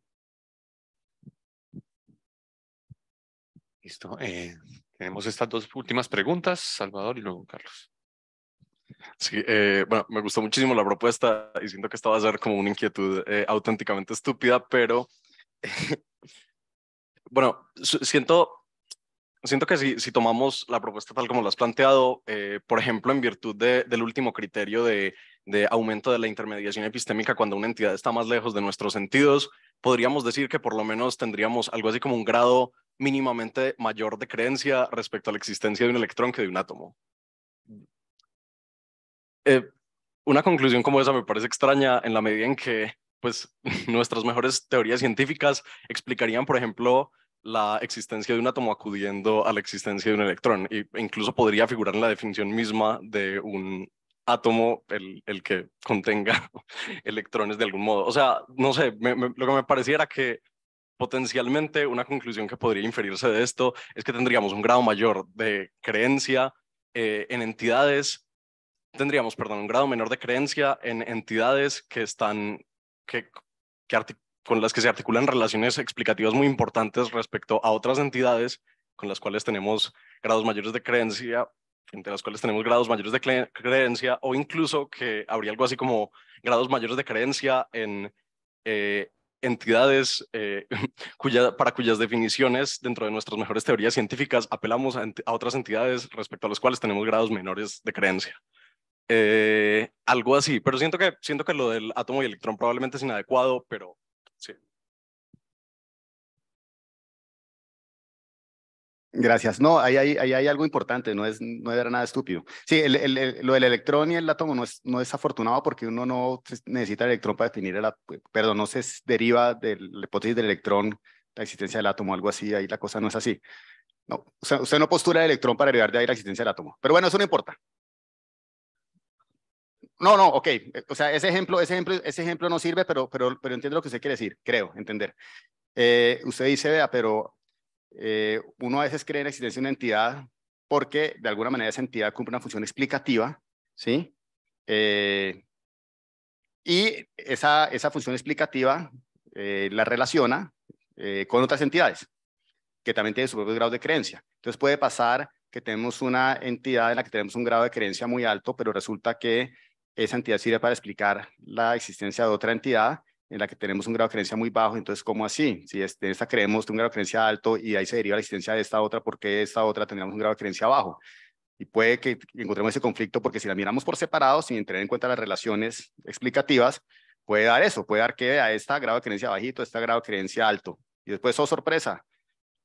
Listo. Eh, tenemos estas dos últimas preguntas, Salvador y luego Carlos. Sí, eh, bueno, me gustó muchísimo la propuesta y siento que esta va a ser como una inquietud eh, auténticamente estúpida, pero [laughs] bueno, siento, siento que si, si, tomamos la propuesta tal como la has planteado, eh, por ejemplo, en virtud del último criterio de, de aumento de la intermediación epistémica cuando una entidad está más lejos de nuestros sentidos, podríamos decir que por lo menos tendríamos algo así como un grado mínimamente mayor de creencia respecto a la existencia de un electrón que de un átomo. Eh, una conclusión como esa me parece extraña en la medida en que pues, [laughs] nuestras mejores teorías científicas explicarían, por ejemplo, la existencia de un átomo acudiendo a la existencia de un electrón. E incluso podría figurar en la definición misma de un átomo el, que contenga [laughs] electrones de algún modo. O sea, no sé, lo que me pareciera que Potencialmente una conclusión que podría inferirse de esto es que tendríamos un grado mayor de creencia eh, en entidades, tendríamos, perdón, un grado menor de creencia en entidades que están, que, con las que se articulan relaciones explicativas muy importantes respecto a otras entidades con las cuales tenemos grados mayores de creencia, entre las cuales tenemos grados mayores de creencia, o incluso que habría algo así como grados mayores de creencia en eh, entidades eh, [laughs] cuya, para cuyas definiciones dentro de nuestras mejores teorías científicas apelamos a, otras entidades respecto a las cuales tenemos grados menores de creencia. Eh, algo así, pero siento que, siento que lo del átomo y electrón probablemente es inadecuado, pero Gracias. No, ahí hay, hay, algo importante, no, es, no era nada estúpido. Sí, lo del electrón y el átomo no es, no es afortunado porque uno no necesita el electrón para definir el pues, perdón, no se deriva de la hipótesis del electrón la existencia del átomo, algo así, ahí la cosa no es así. No, usted, usted no postula el electrón para derivar de ahí la existencia del átomo, pero bueno, eso no importa. No, no, ok, eh, o sea, ese ejemplo, ese ejemplo, ese ejemplo no sirve, pero, pero, pero entiendo lo que usted quiere decir, creo, entender. Eh, usted dice, vea, pero eh, uno a veces cree en la existencia de una entidad porque de alguna manera esa entidad cumple una función explicativa, ¿sí? Eh, y esa, esa función explicativa eh, la relaciona con otras entidades que también tienen su propio grado de creencia. Entonces puede pasar que tenemos una entidad en la que tenemos un grado de creencia muy alto, pero resulta que esa entidad sirve para explicar la existencia de otra entidad en la que tenemos un grado de creencia muy bajo, entonces, ¿cómo así? Si en esta creemos un grado de creencia alto y ahí se deriva la existencia de esta otra, ¿por qué esta otra tendríamos un grado de creencia bajo? Y puede que encontremos ese conflicto porque si la miramos por separado, sin tener en cuenta las relaciones explicativas, puede dar eso, puede dar que a esta grado de creencia bajito, a esta grado de creencia alto. Y después, oh sorpresa,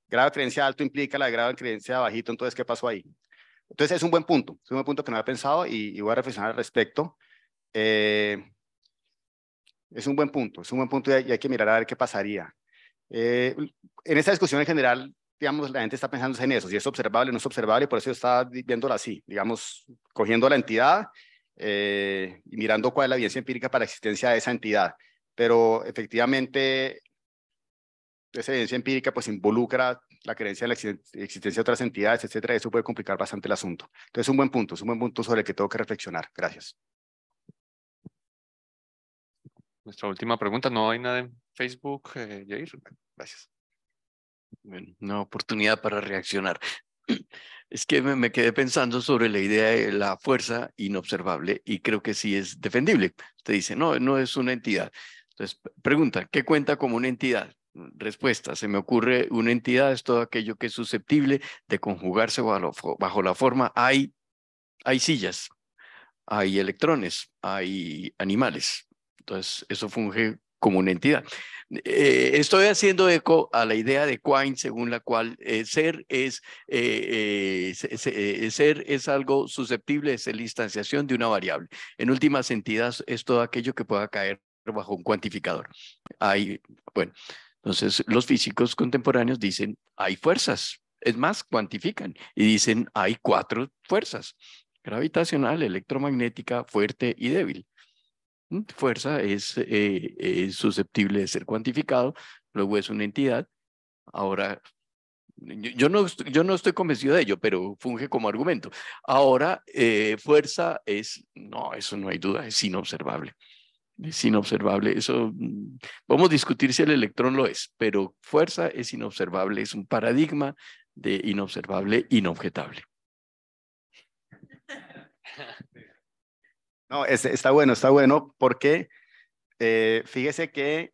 grado de creencia alto implica la grado de creencia bajito, entonces, ¿qué pasó ahí? Entonces, es un buen punto, es un buen punto que no había pensado y, y voy a reflexionar al respecto. Eh, es un buen punto, es un buen punto y hay, que mirar a ver qué pasaría. Eh, en esta discusión en general, digamos, la gente está pensando en eso, si es observable o no es observable, y por eso está estaba viéndola así, digamos, cogiendo la entidad eh, y mirando cuál es la evidencia empírica para la existencia de esa entidad. Pero efectivamente, esa evidencia empírica pues involucra la creencia de la existencia de otras entidades, etcétera, eso puede complicar bastante el asunto. Entonces, es un buen punto, es un buen punto sobre el que tengo que reflexionar. Gracias nuestra última pregunta. ¿No hay nada en Facebook, eh, Jair? Gracias. Bueno, una oportunidad para reaccionar. [clears throat] Es que me, quedé pensando sobre la idea de la fuerza inobservable y creo que sí es defendible. Usted dice, no, no es una entidad. Entonces, pregunta, ¿qué cuenta como una entidad? Respuesta, se me ocurre, una entidad es todo aquello que es susceptible de conjugarse bajo, bajo la forma hay, hay sillas, hay electrones, hay animales, entonces, eso funge como una entidad. Eh, estoy haciendo eco a la idea de Quine, según la cual eh, ser, es, eh, ser es algo susceptible es ser la instanciación de una variable. En últimas entidades es todo aquello que pueda caer bajo un cuantificador. Hay, bueno, entonces los físicos contemporáneos dicen hay fuerzas, es más, cuantifican y dicen hay cuatro fuerzas, gravitacional, electromagnética, fuerte y débil. Mm, fuerza eh, es, susceptible de ser cuantificado, luego es una entidad. Ahora, yo, no, estoy convencido de ello, pero funge como argumento. Ahora, eh, fuerza es, no, eso no hay duda, es inobservable es inobservable. Eso mm, vamos a discutir si el electrón lo es, pero fuerza es inobservable, es un paradigma de inobservable, inobjetable. [laughs] No, está bueno, está bueno, porque eh, fíjese que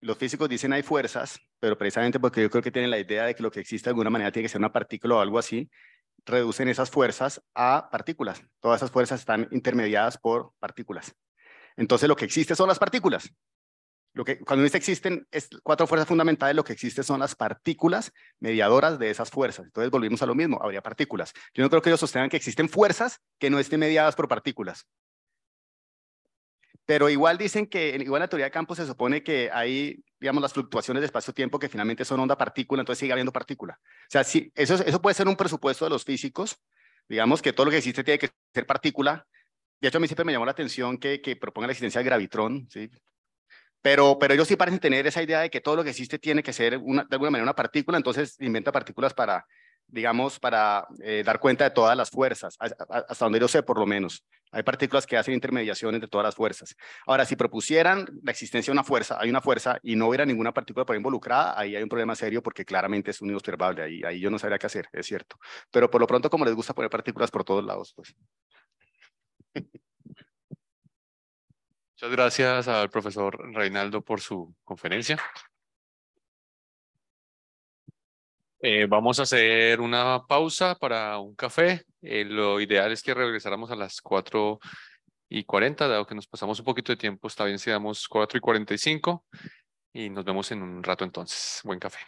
los físicos dicen hay fuerzas, pero precisamente porque yo creo que tienen la idea de que lo que existe de alguna manera tiene que ser una partícula o algo así, reducen esas fuerzas a partículas. Todas esas fuerzas están intermediadas por partículas. Entonces lo que existe son las partículas. Lo que, cuando dice existen es cuatro fuerzas fundamentales, lo que existe son las partículas mediadoras de esas fuerzas. Entonces volvimos a lo mismo, habría partículas. Yo no creo que ellos sostengan que existen fuerzas que no estén mediadas por partículas. Pero igual dicen que, igual en la teoría de campo se supone que hay, digamos, las fluctuaciones de espacio-tiempo que finalmente son onda-partícula, entonces sigue habiendo partícula. O sea, si eso, eso puede ser un presupuesto de los físicos, digamos que todo lo que existe tiene que ser partícula. De hecho, a mí siempre me llamó la atención que, que proponga la existencia de gravitrón, ¿sí? Pero, pero ellos sí parecen tener esa idea de que todo lo que existe tiene que ser de alguna manera una partícula, entonces inventa partículas para, digamos, para eh, dar cuenta de todas las fuerzas, hasta donde yo sé por lo menos. Hay partículas que hacen intermediaciones de todas las fuerzas. Ahora, si propusieran la existencia de una fuerza, hay una fuerza y no hubiera ninguna partícula por involucrada, ahí hay un problema serio porque claramente es un observable ahí, ahí yo no sabría qué hacer, es cierto. Pero por lo pronto, como les gusta poner partículas por todos lados, pues. Muchas gracias al profesor Reinaldo por su conferencia. Eh, vamos a hacer una pausa para un café. Eh, lo ideal es que regresáramos a las 4 y 40, dado que nos pasamos un poquito de tiempo, está bien si damos 4 y 45 y nos vemos en un rato entonces. Buen café.